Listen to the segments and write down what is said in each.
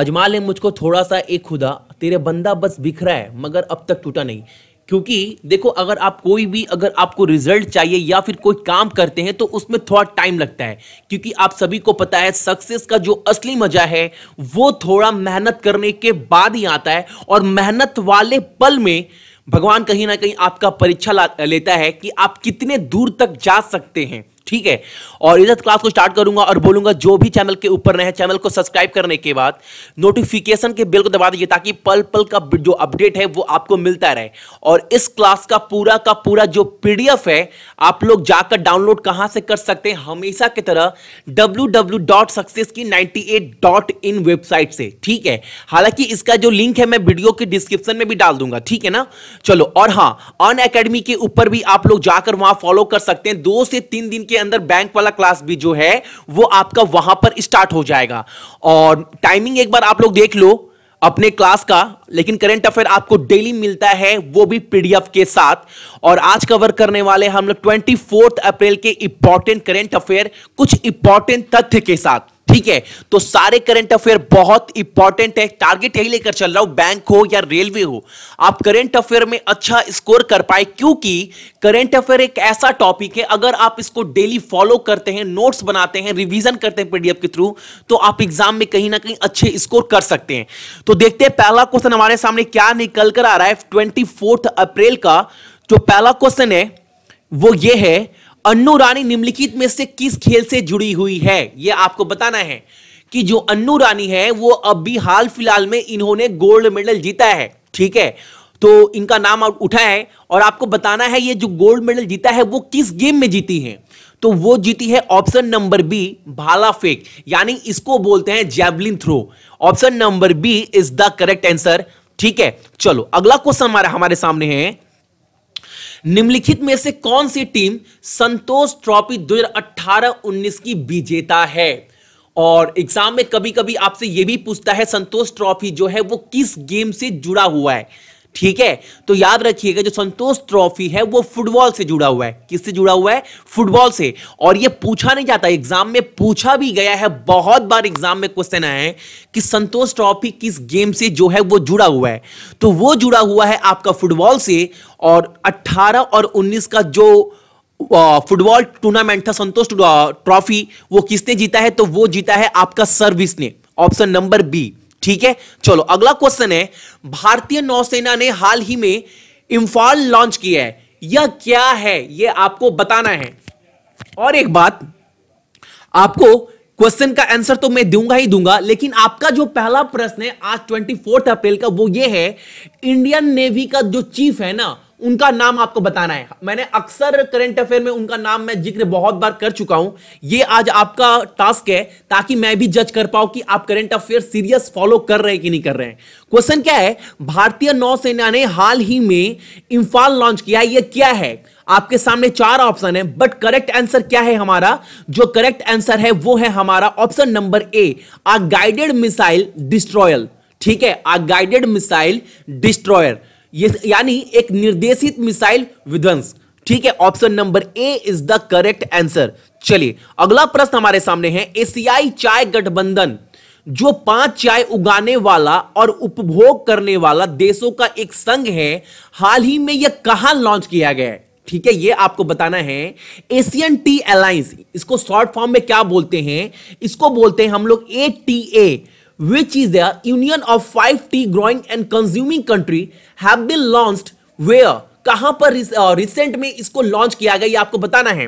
अजमा ले मुझको थोड़ा सा एक खुदा तेरे बंदा बस बिखरा है मगर अब तक टूटा नहीं क्योंकि देखो अगर आप कोई भी अगर आपको रिजल्ट चाहिए या फिर कोई काम करते हैं तो उसमें थोड़ा टाइम लगता है क्योंकि आप सभी को पता है सक्सेस का जो असली मजा है वो थोड़ा मेहनत करने के बाद ही आता है और मेहनत वाले पल में भगवान कहीं ना कहीं आपका परीक्षा लेता है कि आप कितने दूर तक जा सकते हैं ठीक है और इज्जत क्लास को स्टार्ट करूंगा और बोलूंगा जो भी चैनल के ऊपर नए चैनल को सब्सक्राइब करने के बाद नोटिफिकेशन के बेल को दबा दीजिए ताकि पल पल का जो अपडेट है वो आपको मिलता रहे और इस क्लास का पूरा का पूरा जो पीडीएफ है आप लोग जाकर डाउनलोड कहां से कर सकते हैं हमेशा की तरह डब्ल्यू वेबसाइट से ठीक है हालांकि इसका जो लिंक है मैं वीडियो के डिस्क्रिप्शन में भी डाल दूंगा ठीक है ना चलो और हाँ अन अकेडमी के ऊपर भी आप लोग जाकर वहां फॉलो कर सकते हैं दो से तीन दिन के अंदर बैंक वाला क्लास भी जो है वो आपका वहां पर स्टार्ट हो जाएगा और टाइमिंग एक बार आप लोग देख लो अपने क्लास का लेकिन करंट अफेयर आपको डेली मिलता है वो भी पीडीएफ के साथ और आज कवर करने वाले हम लोग ट्वेंटी अप्रैल के इंपॉर्टेंट करेंट अफेयर कुछ इंपॉर्टेंट तथ्य के साथ ठीक है तो सारे करंट अफेयर बहुत इंपॉर्टेंट है टारगेट यही लेकर चल रहा हूं बैंक हो या रेलवे हो आप करंट अफेयर में अच्छा स्कोर कर पाए क्योंकि करंट अफेयर एक ऐसा टॉपिक है अगर आप इसको डेली फॉलो करते हैं नोट्स बनाते हैं रिवीजन करते हैं पीडीएफ के थ्रू तो आप एग्जाम में कहीं ना कहीं अच्छे स्कोर कर सकते हैं तो देखते हैं पहला क्वेश्चन हमारे सामने क्या निकल कर आ रहा है ट्वेंटी अप्रैल का जो पहला क्वेश्चन है वो ये है अन्नू रानी निम्नलिखित में से किस खेल से जुड़ी हुई है यह आपको बताना है कि जो अन्नू रानी है वो अभी हाल फिलहाल में इन्होंने गोल्ड मेडल जीता है ठीक है तो इनका नाम उठा है और आपको बताना है ये जो गोल्ड मेडल जीता है वो किस गेम में जीती है तो वो जीती है ऑप्शन नंबर बी भाला फेक यानी इसको बोलते हैं javelin throw option number B is the correct answer ठीक है चलो अगला क्वेश्चन हमारे सामने है निम्नलिखित में से कौन सी टीम संतोष ट्रॉफी 2018-19 की विजेता है और एग्जाम में कभी कभी आपसे यह भी पूछता है संतोष ट्रॉफी जो है वो किस गेम से जुड़ा हुआ है ठीक है तो याद रखिएगा जो संतोष ट्रॉफी है वो फुटबॉल से जुड़ा हुआ है किससे जुड़ा हुआ है फुटबॉल से और ये पूछा नहीं जाता एग्जाम में पूछा भी गया है बहुत बार एग्जाम में क्वेश्चन आया है कि संतोष ट्रॉफी किस गेम से जो है वो जुड़ा हुआ है तो वो जुड़ा हुआ है आपका फुटबॉल से और अट्ठारह और उन्नीस का जो फुटबॉल टूर्नामेंट था संतोष ट्रॉफी वो किसने जीता है तो वो जीता है आपका सर्विस ने ऑप्शन नंबर बी ठीक है चलो अगला क्वेश्चन है भारतीय नौसेना ने हाल ही में इंफाल लॉन्च किया है यह क्या है यह आपको बताना है और एक बात आपको क्वेश्चन का आंसर तो मैं दूंगा ही दूंगा लेकिन आपका जो पहला प्रश्न है आज ट्वेंटी अप्रैल का वो ये है इंडियन नेवी का जो चीफ है ना उनका नाम आपको बताना है मैंने अक्सर करंट अफेयर में उनका नाम मैं जिक्र बहुत बार कर चुका हूं ये आज आपका टास्क है ताकि मैं भी जज कर पाऊं कि आप करंट अफेयर सीरियस फॉलो कर रहे हैं कि नहीं कर रहे हैं क्वेश्चन क्या है भारतीय नौसेना ने हाल ही में इम्फाल लॉन्च किया यह क्या है आपके सामने चार ऑप्शन है बट करेक्ट आंसर क्या है हमारा जो करेक्ट आंसर है वो है हमारा ऑप्शन नंबर ए आ गाइडेड मिसाइल डिस्ट्रॉयल ठीक है आ गाइडेड मिसाइल डिस्ट्रॉयर यानी एक निर्देशित मिसाइल विध्वंस ठीक है option number A is the correct answer चलिए अगला प्रश्न हमारे सामने है एशियाई चाय गठबंधन जो पांच चाय उगाने वाला और उपभोग करने वाला देशों का एक संघ है हाल ही में यह कहां लॉन्च किया गया है ठीक है ये आपको बताना है एशियन टी अलायंस इसको शॉर्ट फॉर्म में क्या बोलते हैं इसको बोलते हैं हम लोग A T A which is their union of five tea growing and consuming country have been launched where कहां पर रिसेंट में इसको लॉन्च किया गया ये आपको बताना है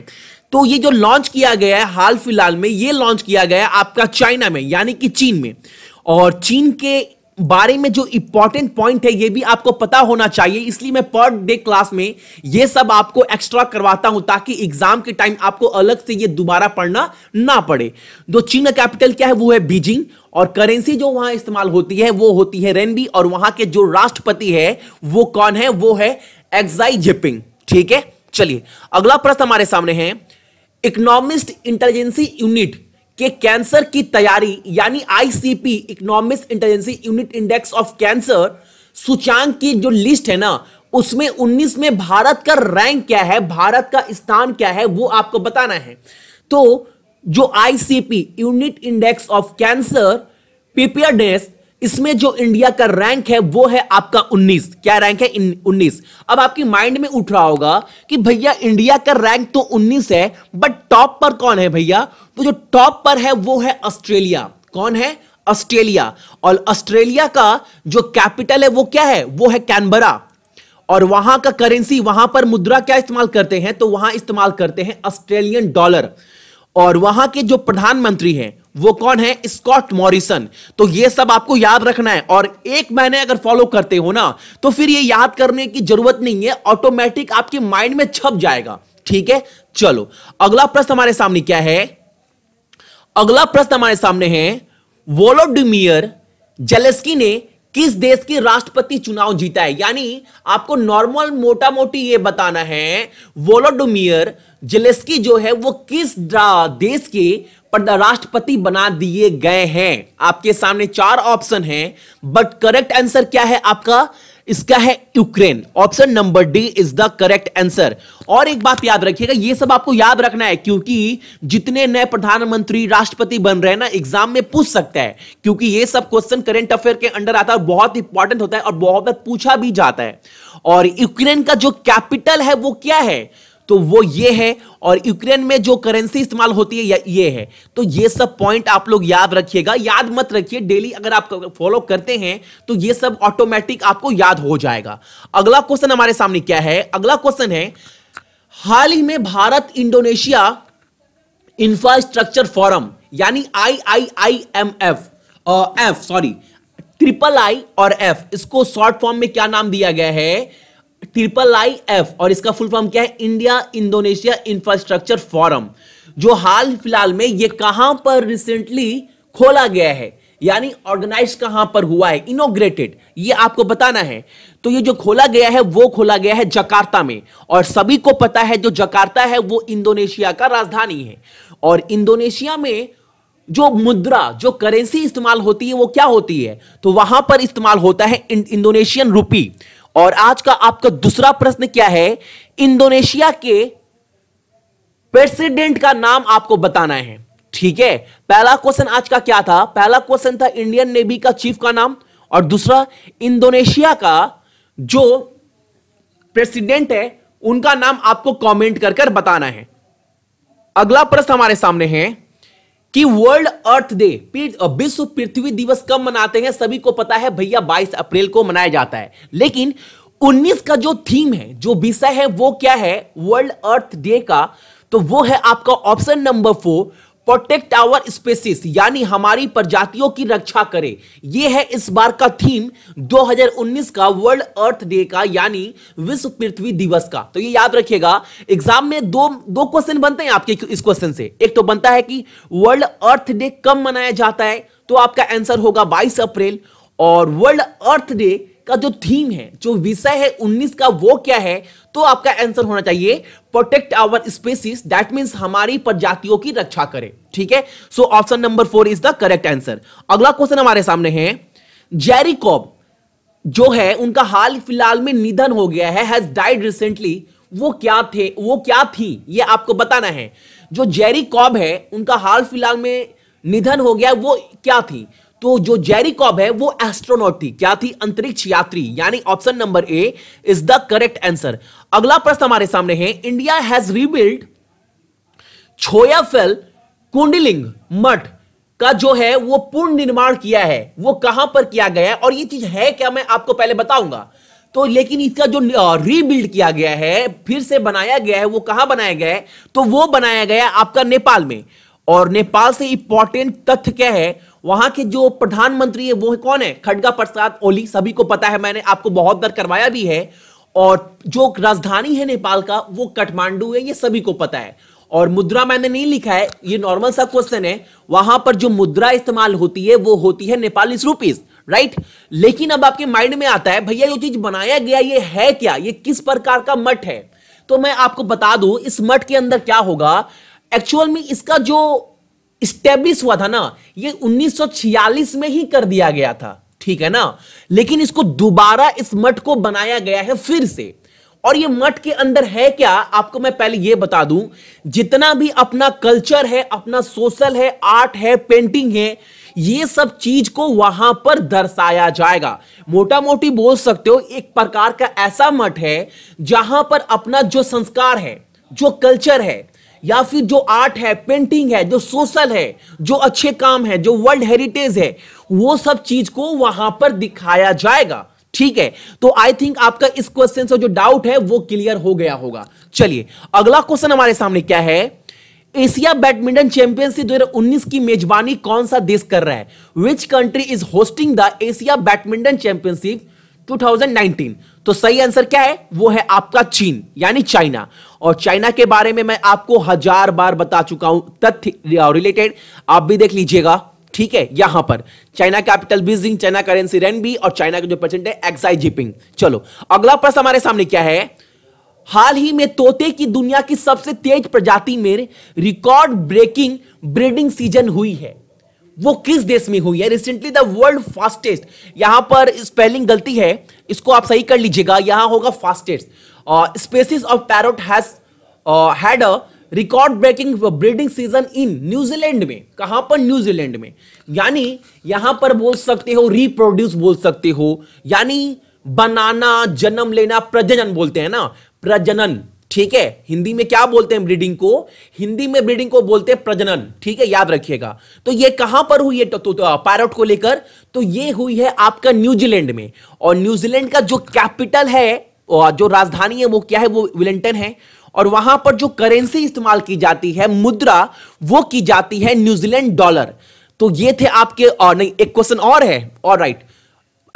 तो ये जो लॉन्च किया गया है हाल फिलहाल में ये लॉन्च किया गया है आपका चाइना में यानी कि चीन में और चीन के बारे में जो इंपॉर्टेंट पॉइंट है ये भी आपको पता होना चाहिए इसलिए मैं पर डे क्लास में ये सब आपको एक्स्ट्रा करवाता हूं ताकि एग्जाम के टाइम आपको अलग से ये दोबारा पढ़ना ना पड़े जो चीन कैपिटल क्या है वो है बीजिंग और करेंसी जो वहां इस्तेमाल होती है वो होती है रेनबी और वहां के जो राष्ट्रपति है वो कौन है वो है एक्साई जिपिंग ठीक है चलिए अगला प्रश्न हमारे सामने है इकोनॉमिस्ट इंटेलिजेंसी यूनिट कि कैंसर की तैयारी यानी ICP economic intelligence unit index of cancer सूचांक की जो लिस्ट है ना उसमें 19 में भारत का रैंक क्या है भारत का स्थान क्या है वो आपको बताना है तो जो ICP unit index of cancer preparedness इसमें जो इंडिया का रैंक है वो है आपका 19 क्या रैंक है इन 19 अब आपकी माइंड में उठ रहा होगा कि भैया इंडिया का रैंक तो 19 है बट टॉप पर कौन है भैया तो जो टॉप पर है वो है ऑस्ट्रेलिया कौन है ऑस्ट्रेलिया और ऑस्ट्रेलिया का जो कैपिटल है वो क्या है वो है कैनबरा और वहां का करेंसी वहां पर मुद्रा क्या इस्तेमाल करते हैं तो वहां इस्तेमाल करते हैं ऑस्ट्रेलियन डॉलर और वहां के जो प्रधानमंत्री हैं वो कौन है स्कॉट मॉरिसन तो ये सब आपको याद रखना है और एक महीने अगर फॉलो करते हो ना तो फिर ये याद करने की जरूरत नहीं है ऑटोमेटिक आपके माइंड में छप जाएगा ठीक है चलो अगला प्रश्न हमारे सामने क्या है अगला प्रश्न हमारे सामने है वोलोडिमियर जेलेस्की ने किस देश के राष्ट्रपति चुनाव जीता है यानी आपको नॉर्मल मोटा मोटी ये बताना है वोलोडोमियर जेलेस्की जो है वो किस देश के राष्ट्रपति बना दिए गए हैं आपके सामने चार ऑप्शन हैं बट करेक्ट आंसर क्या है आपका इसका है Ukraine option number D is the correct answer और एक बात याद रखिएगा ये सब आपको याद रखना है क्योंकि जितने नए प्रधानमंत्री राष्ट्रपति बन रहे हैं ना एग्जाम में पूछ सकता है क्योंकि ये सब क्वेश्चन करेंट अफेयर के अंडर आता है और बहुत इंपॉर्टेंट होता है और बहुत बार पूछा भी जाता है और यूक्रेन का जो कैपिटल है वो क्या है तो वो ये है और यूक्रेन में जो करेंसी इस्तेमाल होती है ये है तो ये सब पॉइंट आप लोग याद रखिएगा याद मत रखिए डेली अगर आप फॉलो करते हैं तो ये सब ऑटोमेटिक आपको याद हो जाएगा अगला क्वेश्चन हमारे सामने क्या है अगला क्वेश्चन है हाल ही में भारत इंडोनेशिया इंफ्रास्ट्रक्चर फोरम यानी I I I M F F sorry triple I और एफ इसको शॉर्ट फॉर्म में क्या नाम दिया गया है ट्रिपल आई एफ और इसका फुल फॉर्म क्या है इंडिया इंडोनेशिया इंफ्रास्ट्रक्चर फोरम जो हाल फिलहाल में ये कहां पर रिसेंटली खोला गया है यानी ऑर्गेनाइज कहां पर हुआ है इनोग्रेटेड ये आपको बताना है तो ये जो खोला गया है वो खोला गया है जकार्ता में और सभी को पता है जो जकार्ता है वो इंडोनेशिया का राजधानी है और इंडोनेशिया में जो मुद्रा जो करेंसी इस्तेमाल होती है वो क्या होती है तो वहां पर इस्तेमाल होता है इंडोनेशियन रुपी और आज का आपका दूसरा प्रश्न क्या है इंडोनेशिया के प्रेसिडेंट का नाम आपको बताना है ठीक है पहला क्वेश्चन आज का क्या था पहला क्वेश्चन था इंडियन नेवी का चीफ का नाम और दूसरा इंडोनेशिया का जो प्रेसिडेंट है उनका नाम आपको कमेंट कर कर बताना है अगला प्रश्न हमारे सामने है कि वर्ल्ड अर्थ डे विश्व पृथ्वी दिवस कब मनाते हैं सभी को पता है भैया 22 अप्रैल को मनाया जाता है लेकिन 19 का जो थीम है जो विषय है वो क्या है वर्ल्ड अर्थ डे का तो वो है आपका option number four protect our species यानी हमारी प्रजातियों की रक्षा करे यह है इस बार का थीम 2019 का वर्ल्ड अर्थ डे का यानी विश्व पृथ्वी दिवस का तो ये याद रखिएगा एग्जाम में दो दो क्वेश्चन बनते हैं आपके इस क्वेश्चन से एक तो बनता है कि वर्ल्ड अर्थ डे कब मनाया जाता है तो आपका आंसर होगा 22 अप्रैल और वर्ल्ड अर्थ डे का जो थीम है जो विषय है 19 का वो क्या है तो आपका आंसर होना चाहिए protect our species that mean हमारी प्रजातियों की रक्षा करें ठीक है so option number four is the correct answer अगला क्वेश्चन हमारे सामने है जेरिकॉब जो है उनका हाल फिलहाल में निधन हो गया है हैज डाइड रिसेंटली वो क्या थे वो क्या थी ये आपको बताना है जो जेरी कॉब है उनका हाल फिलहाल में निधन हो गया वो क्या थी तो जो जेरी कॉब है वो एस्ट्रोनॉट थी क्या थी अंतरिक्ष यात्री यानी option number A is the correct answer अगला प्रश्न हमारे सामने है इंडिया हैज रीबिल्ड छोयाफेल कुंडलिंग मठ का जो है वो पूर्ण निर्माण किया है वो कहां पर किया गया है और ये चीज है क्या मैं आपको पहले बताऊंगा तो लेकिन इसका जो रीबिल्ड किया गया है फिर से बनाया गया है वो कहां बनाया गया है तो वो बनाया गया आपका नेपाल में और नेपाल से इंपॉर्टेंट तथ्य क्या है वहां के जो प्रधानमंत्री है वो है कौन है खडगा प्रसाद ओली सभी को पता है मैंने आपको बहुत बार करवाया भी है और जो राजधानी है नेपाल का वो काठमांडू है ये सभी को पता है और मुद्रा मैंने नहीं लिखा है ये नॉर्मल सा क्वेश्चन है वहां पर जो मुद्रा इस्तेमाल होती है वो होती है नेपालीस रूपीज राइट लेकिन अब आपके माइंड में आता है भैया ये चीज बनाया गया ये है क्या ये किस प्रकार का मठ है तो मैं आपको बता दूं इस मठ के अंदर क्या होगा एक्चुअल में इसका जो स्टेब्लिश हुआ था ना ये 1946 में ही कर दिया गया था ठीक है ना लेकिन इसको दोबारा इस मठ को बनाया गया है फिर से और ये मठ के अंदर है क्या आपको मैं पहले ये बता दूं जितना भी अपना कल्चर है अपना सोशल है आर्ट है पेंटिंग है ये सब चीज को वहां पर दर्शाया जाएगा मोटा मोटी बोल सकते हो एक प्रकार का ऐसा मठ है जहां पर अपना जो संस्कार है जो कल्चर है या फिर जो आर्ट है पेंटिंग है जो सोशल है जो अच्छे काम है जो वर्ल्ड हेरिटेज है वो सब चीज को वहां पर दिखाया जाएगा ठीक है तो आई थिंक आपका इस क्वेश्चन से जो डाउट है वो क्लियर हो गया होगा चलिए अगला क्वेश्चन हमारे सामने क्या है एशिया बैडमिंटन चैंपियनशिप 2019 की मेजबानी कौन सा देश कर रहा है which country is hosting the Asia badminton championship 2019 तो सही आंसर क्या है वो है आपका चीन यानी चाइना और चाइना के बारे में मैं आपको हजार बार बता चुका हूं तथ्य रिलेटेड आप भी देख लीजिएगा ठीक है यहां पर China capital Beijing China currency रेनबी और चाइना का जो परसेंट है एक्साइज जिपिंग चलो अगला प्रश्न हमारे सामने क्या है हाल ही में तोते की दुनिया की सबसे तेज प्रजाति में रिकॉर्ड ब्रेकिंग ब्रीडिंग सीजन हुई है वो किस देश में हुई है रिसेंटली द वर्ल्ड फास्टेस्ट यहां पर स्पेलिंग गलती है इसको आप सही कर लीजिएगा यहां होगा fastest species of parrot has had a record breaking breeding season in New Zealand में कहां पर न्यूजीलैंड में यानी यहां पर बोल सकते हो रिप्रोड्यूस बोल सकते हो यानी बनाना जन्म लेना प्रजनन बोलते हैं ना प्रजनन ठीक है हिंदी में क्या बोलते हैं ब्रीडिंग को हिंदी में ब्रीडिंग को बोलते हैं प्रजनन ठीक है याद रखिएगा तो ये कहां पर हुई है तो, तो, तो पैरट को लेकर तो ये हुई है आपका न्यूजीलैंड में और न्यूजीलैंड का जो कैपिटल है जो राजधानी है वो क्या है वो विलिंगटन है और वहां पर जो करेंसी इस्तेमाल की जाती है मुद्रा वो की जाती है न्यूजीलैंड डॉलर तो ये थे आपके और नहीं एक क्वेश्चन और है और राइट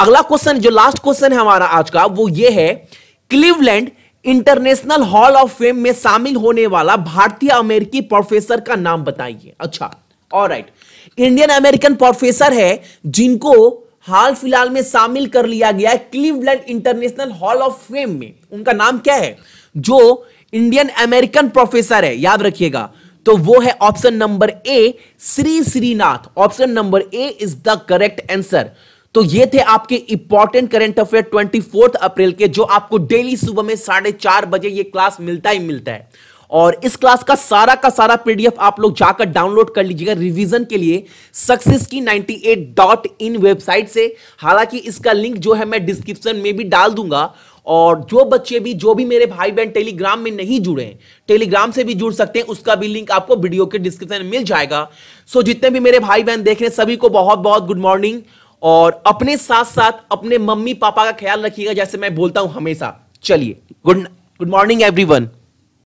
अगला क्वेश्चन जो लास्ट क्वेश्चन है हमारा आज का वो ये है Cleveland international hall of fame में शामिल होने वाला भारतीय अमेरिकी प्रोफेसर का नाम बताइए अच्छा और राइट इंडियन अमेरिकन प्रोफेसर है जिनको हाल फिलहाल में शामिल कर लिया गया है Cleveland international hall of fame में उनका नाम क्या है जो इंडियन अमेरिकन प्रोफेसर है याद रखिएगा तो वो है option number A Shri Srinath option number A is the correct answer तो ये थे आपके important current affair twenty April के जो आपको डेली सुबह में साढ़े चार बजे ये क्लास मिलता ही मिलता है और इस क्लास का सारा का सारा पीडीएफ आप लोग जाकर डाउनलोड कर लीजिएगा रिवीजन के लिए सक्सेस की नाइनटी डॉट इन वेबसाइट से हालांकि इसका लिंक जो है मैं डिस्क्रिप्शन में भी डाल दूंगा और जो बच्चे भी जो भी मेरे भाई बहन टेलीग्राम में नहीं जुड़े हैं टेलीग्राम से भी जुड़ सकते हैं उसका भी लिंक आपको वीडियो के डिस्क्रिप्शन में मिल जाएगा सो जितने भी मेरे भाई बहन देख रहे हैं सभी को बहुत बहुत गुड मॉर्निंग और अपने साथ साथ अपने मम्मी पापा का ख्याल रखिएगा जैसे मैं बोलता हूं हमेशा चलिए गुड गुड मॉर्निंग एवरीवन